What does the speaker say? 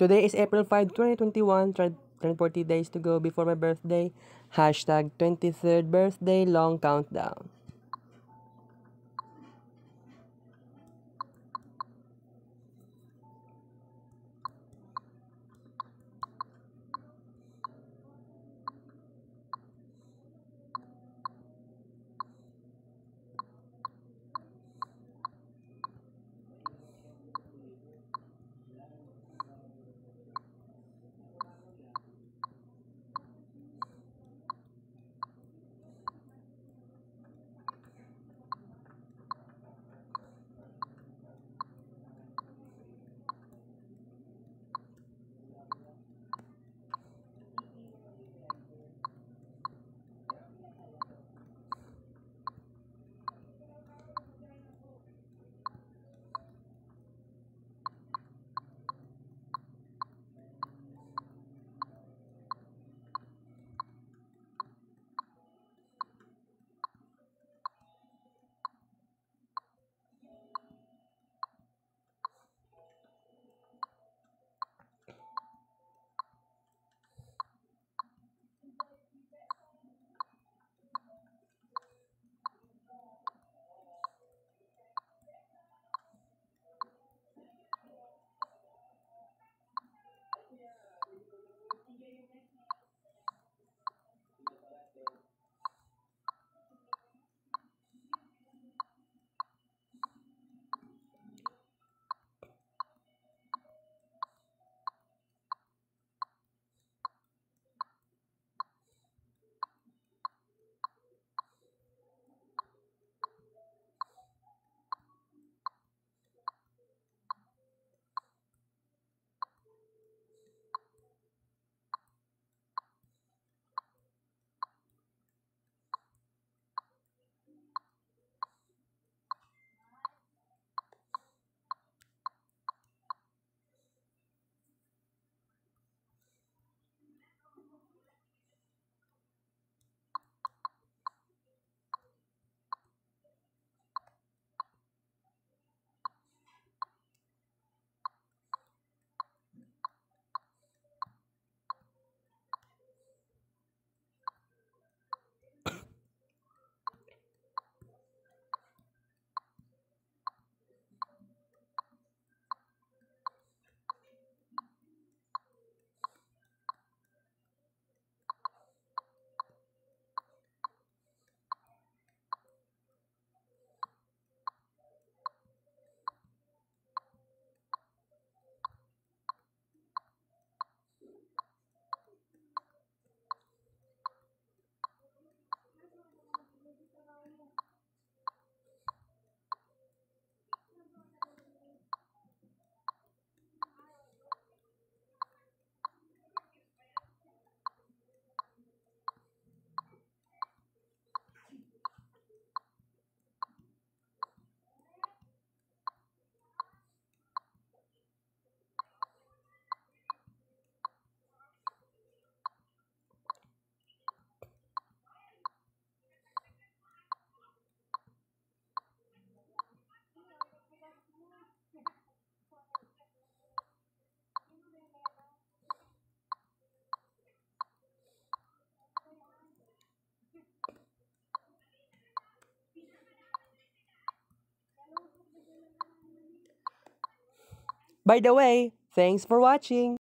Today is April 5, 2021, 340 days to go before my birthday. Hashtag 23rd birthday long countdown. By the way, thanks for watching!